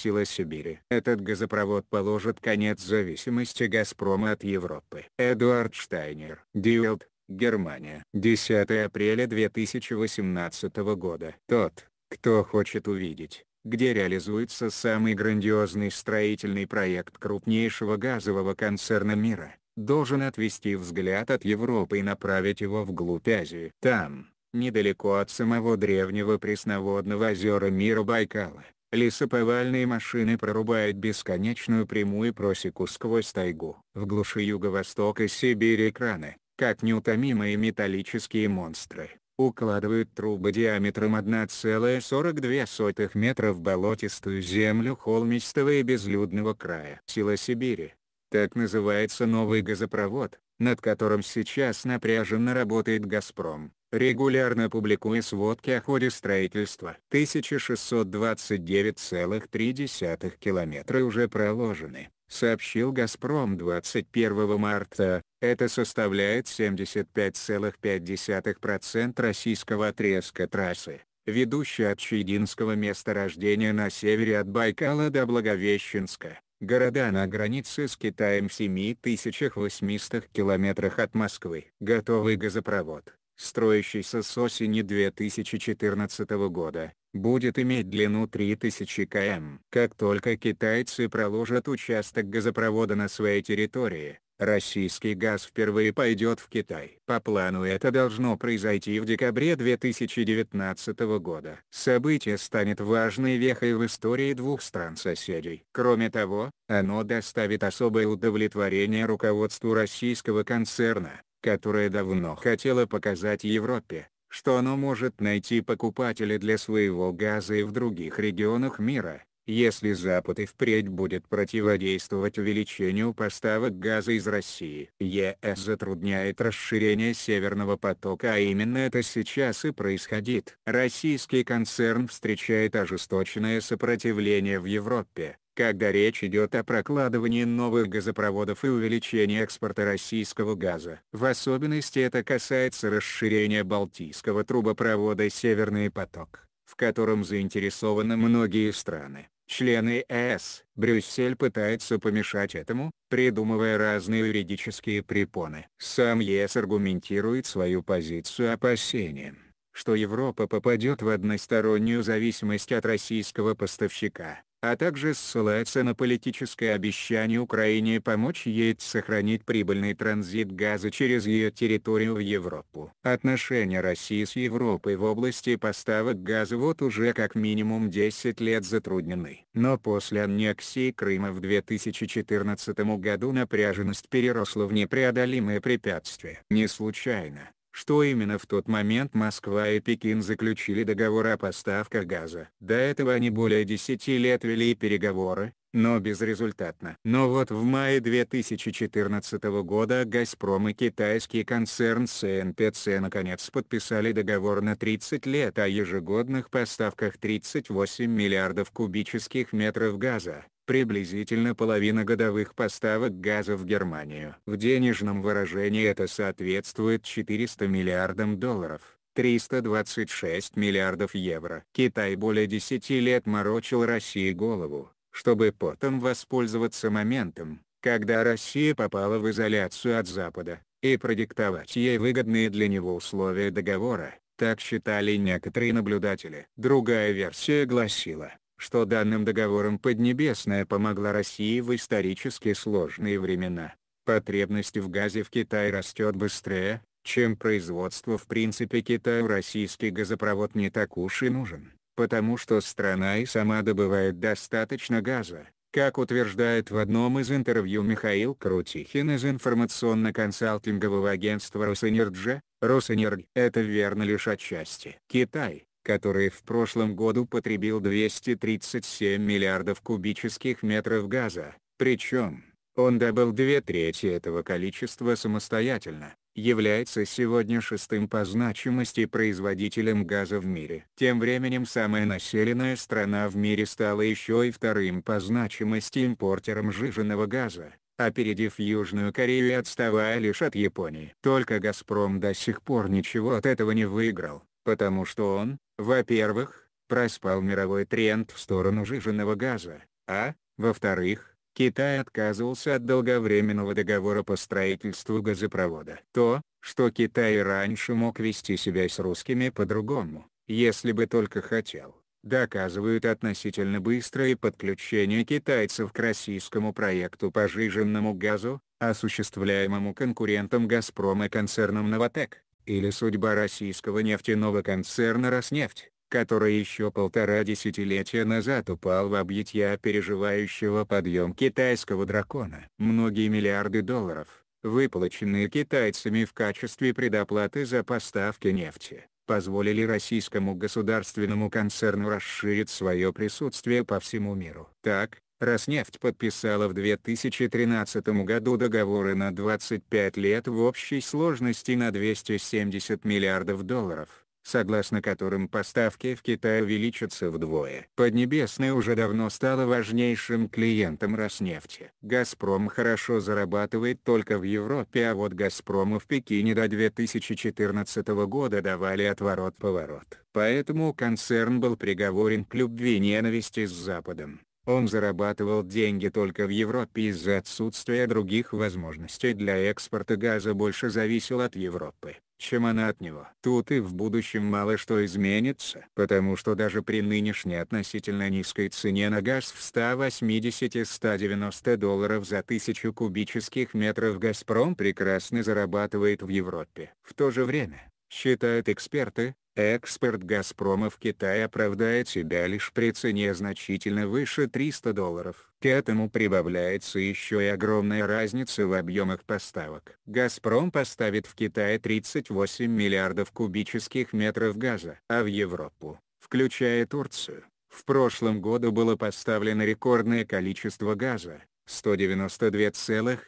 сила Сибири. Этот газопровод положит конец зависимости «Газпрома» от Европы. Эдуард Штайнер, Дилд, Германия. 10 апреля 2018 года. Тот, кто хочет увидеть, где реализуется самый грандиозный строительный проект крупнейшего газового концерна мира, должен отвести взгляд от Европы и направить его вглубь Азии. Там, недалеко от самого древнего пресноводного озера мира Байкала, Лесоповальные машины прорубают бесконечную прямую просеку сквозь тайгу. В глуши юго-востока Сибири краны, как неутомимые металлические монстры, укладывают трубы диаметром 1,42 метра в болотистую землю холмистого и безлюдного края. Сила Сибири. Так называется новый газопровод, над которым сейчас напряженно работает «Газпром» регулярно публикуя сводки о ходе строительства. 1629,3 километра уже проложены, сообщил «Газпром» 21 марта, это составляет 75,5% российского отрезка трассы, ведущей от Чединского месторождения на севере от Байкала до Благовещенска. Города на границе с Китаем в 7800 километрах от Москвы. Готовый газопровод строящийся с осени 2014 года, будет иметь длину 3000 км. Как только китайцы проложат участок газопровода на своей территории, российский газ впервые пойдет в Китай. По плану это должно произойти в декабре 2019 года. Событие станет важной вехой в истории двух стран-соседей. Кроме того, оно доставит особое удовлетворение руководству российского концерна, которая давно хотела показать Европе, что оно может найти покупателей для своего газа и в других регионах мира, если Запад и впредь будет противодействовать увеличению поставок газа из России. ЕС затрудняет расширение Северного потока а именно это сейчас и происходит. Российский концерн встречает ожесточенное сопротивление в Европе, когда речь идет о прокладывании новых газопроводов и увеличении экспорта российского газа. В особенности это касается расширения Балтийского трубопровода «Северный поток», в котором заинтересованы многие страны. Члены ЕС, Брюссель пытается помешать этому, придумывая разные юридические препоны. Сам ЕС аргументирует свою позицию опасением, что Европа попадет в одностороннюю зависимость от российского поставщика а также ссылается на политическое обещание Украине помочь ей сохранить прибыльный транзит газа через ее территорию в Европу. Отношения России с Европой в области поставок газа вот уже как минимум 10 лет затруднены. Но после аннексии Крыма в 2014 году напряженность переросла в непреодолимое препятствие. Не случайно, что именно в тот момент Москва и Пекин заключили договор о поставках газа. До этого они более 10 лет вели переговоры, но безрезультатно. Но вот в мае 2014 года «Газпром» и китайский концерн СНПЦ наконец подписали договор на 30 лет о ежегодных поставках 38 миллиардов кубических метров газа, приблизительно половина годовых поставок газа в Германию. В денежном выражении это соответствует 400 миллиардам долларов. 326 миллиардов евро. Китай более 10 лет морочил России голову, чтобы потом воспользоваться моментом, когда Россия попала в изоляцию от Запада, и продиктовать ей выгодные для него условия договора, так считали некоторые наблюдатели. Другая версия гласила, что данным договором Поднебесная помогла России в исторически сложные времена. Потребность в газе в Китае растет быстрее, чем производство в принципе Китаю российский газопровод не так уж и нужен, потому что страна и сама добывает достаточно газа, как утверждает в одном из интервью Михаил Крутихин из информационно-консалтингового агентства Росэнерджа, Росэнерг это верно лишь отчасти. Китай, который в прошлом году потребил 237 миллиардов кубических метров газа, причем, он добыл две трети этого количества самостоятельно, является сегодня шестым по значимости производителем газа в мире. Тем временем самая населенная страна в мире стала еще и вторым по значимости импортером жиженного газа, опередив Южную Корею и отставая лишь от Японии. Только «Газпром» до сих пор ничего от этого не выиграл, потому что он, во-первых, проспал мировой тренд в сторону жиженного газа, а, во-вторых, Китай отказывался от долговременного договора по строительству газопровода. То, что Китай раньше мог вести себя с русскими по-другому, если бы только хотел, доказывают относительно быстрое подключение китайцев к российскому проекту по жиженному газу, осуществляемому конкурентом Газпрома концерном «Новотек» или судьба российского нефтяного концерна «Роснефть», который еще полтора десятилетия назад упал в объятия переживающего подъем китайского дракона. Многие миллиарды долларов, выплаченные китайцами в качестве предоплаты за поставки нефти, позволили российскому государственному концерну расширить свое присутствие по всему миру. Так, Роснефть подписала в 2013 году договоры на 25 лет в общей сложности на 270 миллиардов долларов, согласно которым поставки в Китай увеличатся вдвое. Поднебесная уже давно стала важнейшим клиентом Роснефти. «Газпром» хорошо зарабатывает только в Европе, а вот «Газпрому» в Пекине до 2014 года давали отворот-поворот. Поэтому концерн был приговорен к любви-ненависти с Западом. Он зарабатывал деньги только в Европе из-за отсутствия других возможностей для экспорта газа больше зависел от Европы, чем она от него. Тут и в будущем мало что изменится, потому что даже при нынешней относительно низкой цене на газ в 180-190 долларов за тысячу кубических метров «Газпром» прекрасно зарабатывает в Европе. В то же время, считают эксперты, Экспорт «Газпрома» в Китай оправдает себя лишь при цене значительно выше 300 долларов. К этому прибавляется еще и огромная разница в объемах поставок. «Газпром» поставит в Китай 38 миллиардов кубических метров газа, а в Европу, включая Турцию, в прошлом году было поставлено рекордное количество газа – 192,2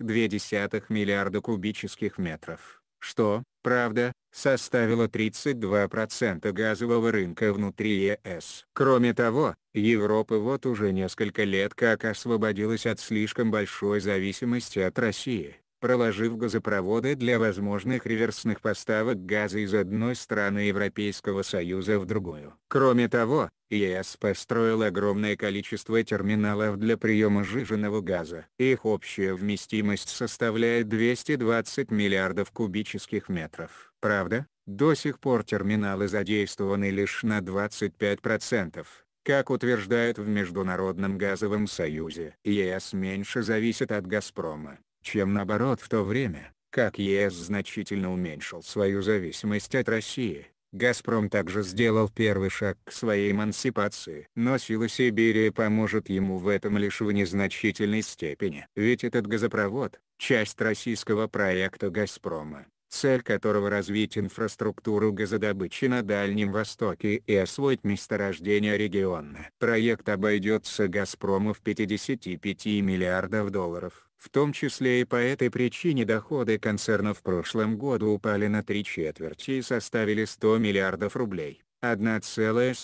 миллиарда кубических метров, что, правда, составила 32% газового рынка внутри ЕС. Кроме того, Европа вот уже несколько лет как освободилась от слишком большой зависимости от России проложив газопроводы для возможных реверсных поставок газа из одной страны Европейского Союза в другую. Кроме того, ЕС построил огромное количество терминалов для приема жиженного газа. Их общая вместимость составляет 220 миллиардов кубических метров. Правда, до сих пор терминалы задействованы лишь на 25% как утверждают в Международном газовом союзе. ЕС меньше зависит от «Газпрома», чем наоборот в то время, как ЕС значительно уменьшил свою зависимость от России. «Газпром» также сделал первый шаг к своей эмансипации. Но сила Сибири поможет ему в этом лишь в незначительной степени. Ведь этот газопровод – часть российского проекта «Газпрома», цель которого развить инфраструктуру газодобычи на Дальнем Востоке и освоить месторождения региона. Проект обойдется «Газпрому» в 55 миллиардов долларов. В том числе и по этой причине доходы концерна в прошлом году упали на три четверти и составили 100 миллиардов рублей. 1,42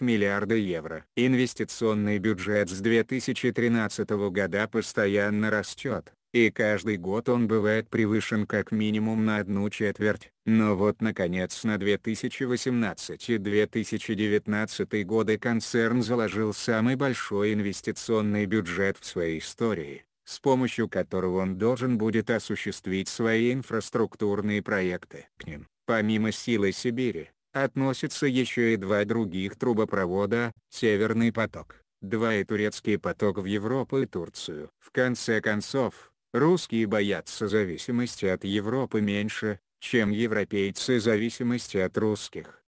миллиарда евро. Инвестиционный бюджет с 2013 года постоянно растет, и каждый год он бывает превышен как минимум на одну четверть, но вот наконец на 2018 и 2019 годы концерн заложил самый большой инвестиционный бюджет в своей истории с помощью которого он должен будет осуществить свои инфраструктурные проекты. К ним, помимо силы Сибири, относятся еще и два других трубопровода, Северный поток, 2 и Турецкий поток в Европу и Турцию. В конце концов, русские боятся зависимости от Европы меньше, чем европейцы зависимости от русских.